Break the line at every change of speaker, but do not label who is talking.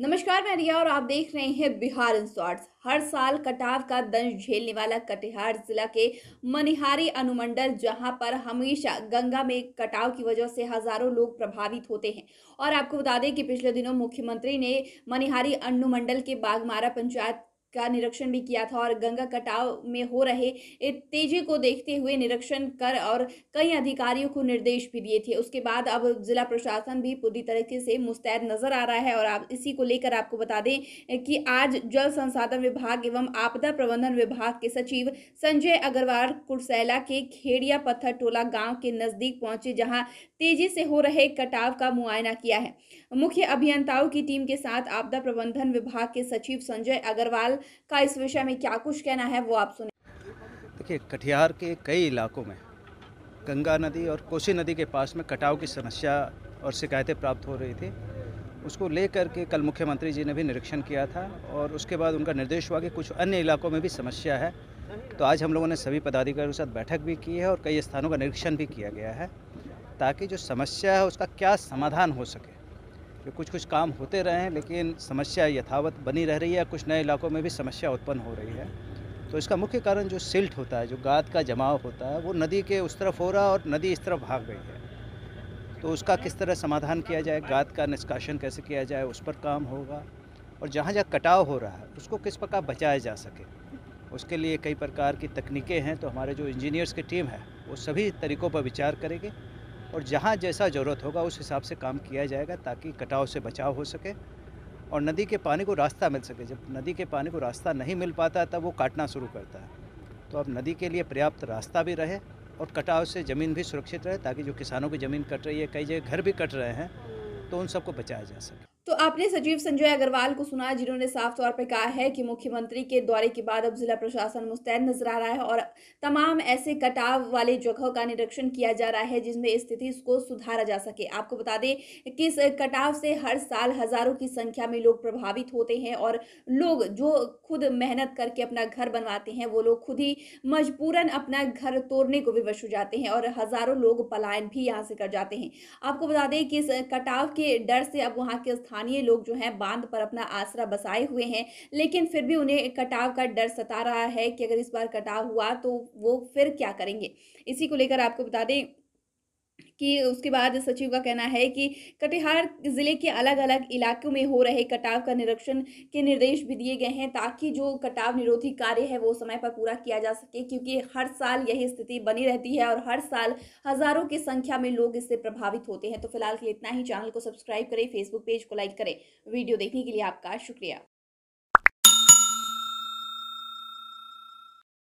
नमस्कार मैं रिया और आप देख रहे हैं बिहार इन हर साल कटाव का दंश झेलने वाला कटिहार जिला के मनिहारी अनुमंडल जहां पर हमेशा गंगा में कटाव की वजह से हजारों लोग प्रभावित होते हैं और आपको बता दें कि पिछले दिनों मुख्यमंत्री ने मनिहारी अनुमंडल के बागमारा पंचायत का निरीक्षण भी किया था और गंगा कटाव में हो रहे तेजी को देखते हुए निरीक्षण कर और कई अधिकारियों को निर्देश भी दिए थे उसके बाद अब जिला प्रशासन भी पूरी तरीके से मुस्तैद नजर आ रहा है और आप इसी को लेकर आपको बता दें कि आज जल संसाधन विभाग एवं आपदा प्रबंधन विभाग के सचिव संजय अग्रवाल कुरसैला के खेड़िया पत्थर टोला गांव के नजदीक पहुंचे जहां तेजी से हो रहे कटाव का मुआयना किया है मुख्य अभियंताओं की टीम के साथ आपदा प्रबंधन विभाग के सचिव संजय अग्रवाल का इस विषय में क्या कुछ कहना है वो आप सुने
देखिए कटिहार के कई इलाकों में गंगा नदी और कोसी नदी के पास में कटाव की समस्या और शिकायतें प्राप्त हो रही थी उसको लेकर के कल मुख्यमंत्री जी ने भी निरीक्षण किया था और उसके बाद उनका निर्देश हुआ कि कुछ अन्य इलाकों में भी समस्या है तो आज हम लोगों ने सभी पदाधिकारियों के साथ बैठक भी की है और कई स्थानों का निरीक्षण भी किया गया है ताकि जो समस्या है उसका क्या समाधान हो सके जो कुछ कुछ काम होते रहे हैं लेकिन समस्या यथावत बनी रह रही है कुछ नए इलाकों में भी समस्या उत्पन्न हो रही है तो इसका मुख्य कारण जो सिल्ट होता है जो गाद का जमाव होता है वो नदी के उस तरफ हो रहा और नदी इस तरफ भाग गई है तो उसका किस तरह समाधान किया जाए गाद का निष्कासन कैसे किया जाए उस पर काम होगा और जहाँ जहाँ कटाव हो रहा है उसको किस प्रकार बचाया जा सके उसके लिए कई प्रकार की तकनीकें हैं तो हमारे जो इंजीनियर्स की टीम है वो सभी तरीकों पर विचार करेगी और जहाँ जैसा ज़रूरत होगा उस हिसाब से काम किया जाएगा ताकि कटाव से बचाव हो सके और नदी के पानी को रास्ता मिल सके जब नदी के पानी को रास्ता नहीं मिल पाता तब वो काटना शुरू करता है तो अब नदी के लिए पर्याप्त रास्ता भी रहे और कटाव से ज़मीन भी सुरक्षित रहे ताकि जो किसानों की ज़मीन कट रही है कई जगह घर भी कट रहे हैं तो उन सबको बचाया जा सके
तो आपने सचिव संजय अग्रवाल को सुना जिन्होंने साफ तौर पर कहा है कि मुख्यमंत्री के दौरे के बाद अब जिला प्रशासन मुस्तैद नजर आ रहा है और तमाम ऐसे कटाव वाले जगहों का निरीक्षण किया जा रहा है जिसमें स्थिति को सुधारा जा सके आपको बता दें कि इस कटाव से हर साल हजारों की संख्या में लोग प्रभावित होते हैं और लोग जो खुद मेहनत करके अपना घर बनवाते हैं वो लोग खुद ही मजबूरन अपना घर तोड़ने को विवश हो जाते हैं और हजारों लोग पलायन भी यहाँ से कर जाते हैं आपको बता दें कि इस कटाव के डर से अब वहाँ के स्थान स्थानीय लोग जो हैं बांध पर अपना आसरा बसाए हुए हैं लेकिन फिर भी उन्हें कटाव का डर सता रहा है कि अगर इस बार कटाव हुआ तो वो फिर क्या करेंगे इसी को लेकर आपको बता दें कि उसके बाद सचिव का कहना है कि कटिहार ज़िले के अलग अलग इलाकों में हो रहे कटाव का निरीक्षण के निर्देश भी दिए गए हैं ताकि जो कटाव निरोधी कार्य है वो समय पर पूरा किया जा सके क्योंकि हर साल यही स्थिति बनी रहती है और हर साल हज़ारों की संख्या में लोग इससे प्रभावित होते हैं तो फिलहाल के लिए इतना ही चैनल को सब्सक्राइब करें फेसबुक पेज को लाइक करें वीडियो देखने के लिए आपका शुक्रिया